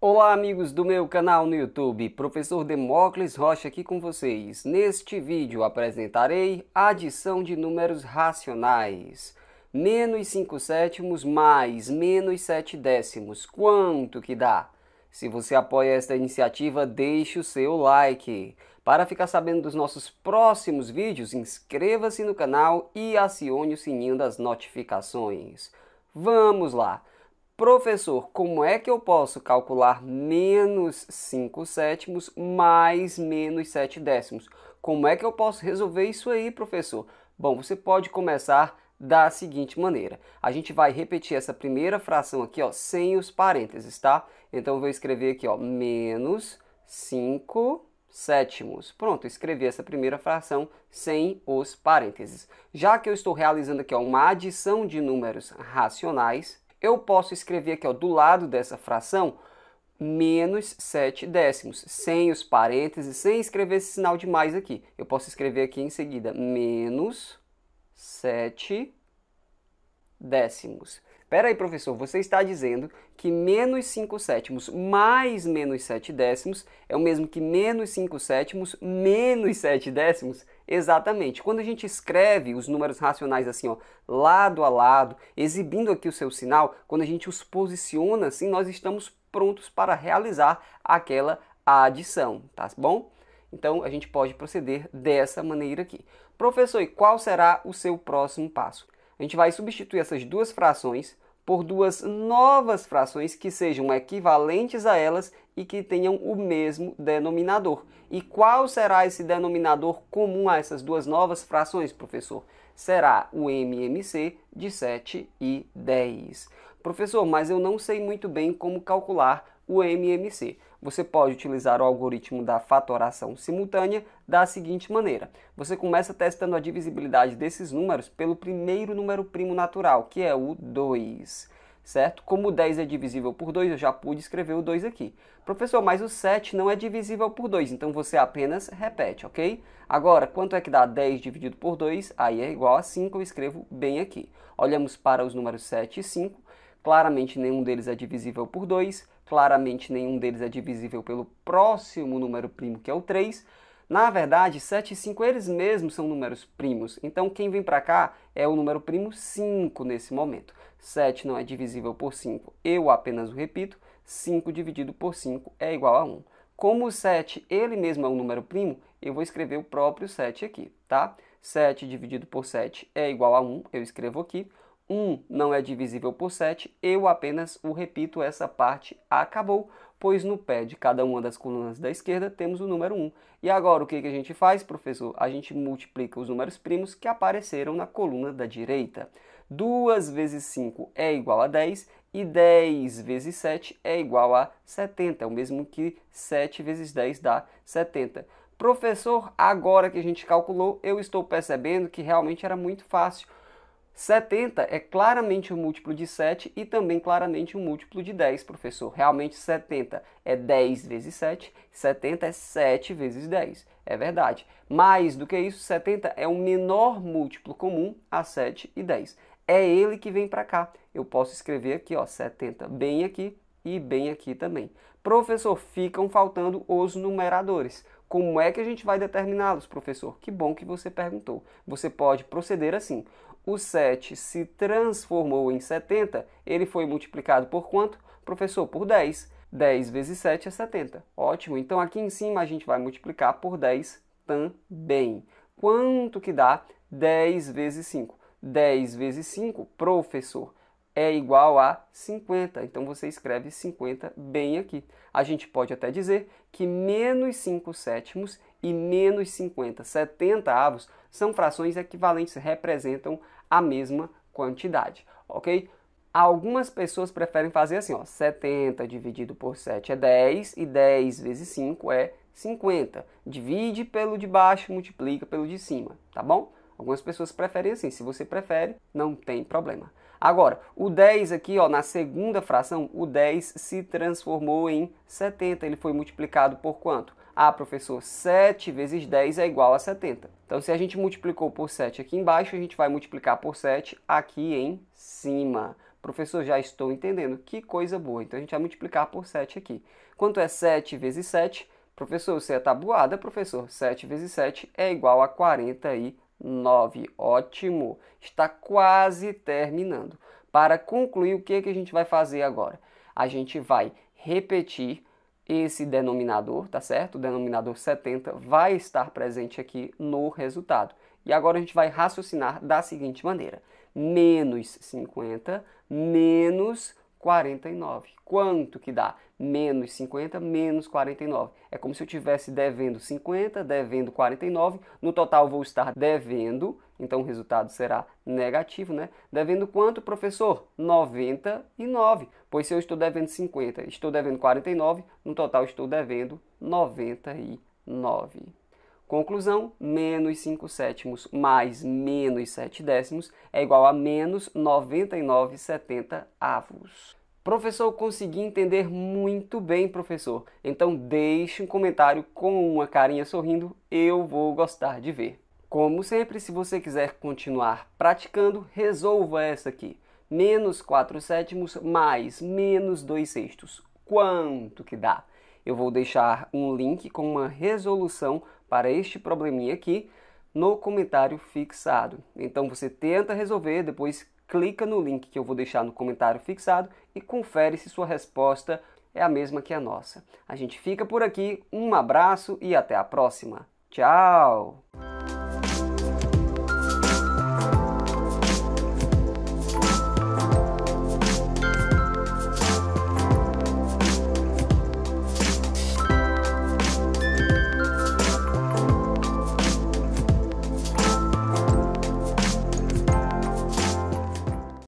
Olá amigos do meu canal no YouTube, professor Demócles Rocha aqui com vocês. Neste vídeo apresentarei a adição de números racionais. Menos 5 sétimos mais menos 7 décimos, quanto que dá? Se você apoia esta iniciativa, deixe o seu like. Para ficar sabendo dos nossos próximos vídeos, inscreva-se no canal e acione o sininho das notificações. Vamos lá! Professor, como é que eu posso calcular menos 5 sétimos mais menos 7 décimos? Como é que eu posso resolver isso aí, professor? Bom, você pode começar da seguinte maneira. A gente vai repetir essa primeira fração aqui, ó, sem os parênteses, tá? Então eu vou escrever aqui, ó, menos 5 sétimos. Pronto, escrevi essa primeira fração sem os parênteses. Já que eu estou realizando aqui ó, uma adição de números racionais, eu posso escrever aqui ó, do lado dessa fração menos 7 décimos, sem os parênteses, sem escrever esse sinal de mais aqui. Eu posso escrever aqui em seguida menos 7 décimos. Pera aí, professor, você está dizendo que menos 5 sétimos mais menos 7 décimos é o mesmo que menos 5 sétimos menos 7 décimos? Exatamente. Quando a gente escreve os números racionais assim, ó, lado a lado, exibindo aqui o seu sinal, quando a gente os posiciona assim, nós estamos prontos para realizar aquela adição, tá bom? Então a gente pode proceder dessa maneira aqui. Professor, e qual será o seu próximo passo? a gente vai substituir essas duas frações por duas novas frações que sejam equivalentes a elas e que tenham o mesmo denominador. E qual será esse denominador comum a essas duas novas frações, professor? Será o MMC de 7 e 10. Professor, mas eu não sei muito bem como calcular o MMC. Você pode utilizar o algoritmo da fatoração simultânea da seguinte maneira. Você começa testando a divisibilidade desses números pelo primeiro número primo natural, que é o 2 certo? Como 10 é divisível por 2, eu já pude escrever o 2 aqui. Professor, mas o 7 não é divisível por 2, então você apenas repete, ok? Agora, quanto é que dá 10 dividido por 2? Aí é igual a 5, eu escrevo bem aqui. Olhamos para os números 7 e 5, Claramente nenhum deles é divisível por 2, claramente nenhum deles é divisível pelo próximo número primo, que é o 3. Na verdade, 7 e 5 eles mesmos são números primos. Então, quem vem para cá é o número primo 5 nesse momento. 7 não é divisível por 5, eu apenas o repito. 5 dividido por 5 é igual a 1. Como o 7 ele mesmo é um número primo, eu vou escrever o próprio 7 aqui, tá? 7 dividido por 7 é igual a 1, eu escrevo aqui. 1 não é divisível por 7, eu apenas o repito, essa parte acabou, pois no pé de cada uma das colunas da esquerda temos o número 1. E agora o que, a gente faz, professor? A gente multiplica os números primos que apareceram na coluna da direita. 2 vezes 5 é igual a 10 e 10 vezes 7 é igual a 70, é o mesmo que 7 vezes 10 dá 70. Professor, agora que a gente calculou, eu estou percebendo que realmente era muito fácil 70 é claramente um múltiplo de 7 e também claramente um múltiplo de 10, professor. Realmente 70 é 10 vezes 7, 70 é 7 vezes 10. É verdade. Mais do que isso, 70 é o menor múltiplo comum a 7 e 10. É ele que vem para cá. Eu posso escrever aqui, ó, 70 bem aqui e bem aqui também. Professor, ficam faltando os numeradores. Como é que a gente vai determiná-los, professor? Que bom que você perguntou. Você pode proceder assim o 7 se transformou em 70, ele foi multiplicado por quanto? Professor, por 10. 10 vezes 7 é 70. Ótimo, então aqui em cima a gente vai multiplicar por 10 também. Quanto que dá 10 vezes 5? 10 vezes 5, professor, é igual a 50. Então você escreve 50 bem aqui. A gente pode até dizer que menos 5 sétimos e menos 50. 70 avos são frações equivalentes, representam a mesma quantidade, ok? Algumas pessoas preferem fazer assim, ó, 70 dividido por 7 é 10 e 10 vezes 5 é 50. Divide pelo de baixo, multiplica pelo de cima, tá bom? Algumas pessoas preferem assim. Se você prefere, não tem problema. Agora, o 10 aqui, ó, na segunda fração, o 10 se transformou em 70. Ele foi multiplicado por quanto? Ah, professor, 7 vezes 10 é igual a 70. Então, se a gente multiplicou por 7 aqui embaixo, a gente vai multiplicar por 7 aqui em cima. Professor, já estou entendendo. Que coisa boa. Então, a gente vai multiplicar por 7 aqui. Quanto é 7 vezes 7? Professor, você é tabuada, professor. 7 vezes 7 é igual a 48. 9. Ótimo! Está quase terminando. Para concluir, o que, é que a gente vai fazer agora? A gente vai repetir esse denominador, tá certo? O denominador 70 vai estar presente aqui no resultado. E agora a gente vai raciocinar da seguinte maneira. Menos 50 menos 49. Quanto que dá? Menos 50 menos 49. É como se eu estivesse devendo 50, devendo 49. No total, vou estar devendo, então o resultado será negativo, né? Devendo quanto, professor? 99. Pois se eu estou devendo 50, estou devendo 49, no total estou devendo 99. Conclusão, menos 5 sétimos mais menos 7 décimos é igual a menos 99,70 avos. Professor, consegui entender muito bem, professor. Então deixe um comentário com uma carinha sorrindo, eu vou gostar de ver. Como sempre, se você quiser continuar praticando, resolva essa aqui. Menos 4 sétimos mais menos 2 sextos. Quanto que dá? Eu vou deixar um link com uma resolução para este probleminha aqui no comentário fixado. Então você tenta resolver, depois clica no link que eu vou deixar no comentário fixado e confere se sua resposta é a mesma que a nossa. A gente fica por aqui, um abraço e até a próxima. Tchau!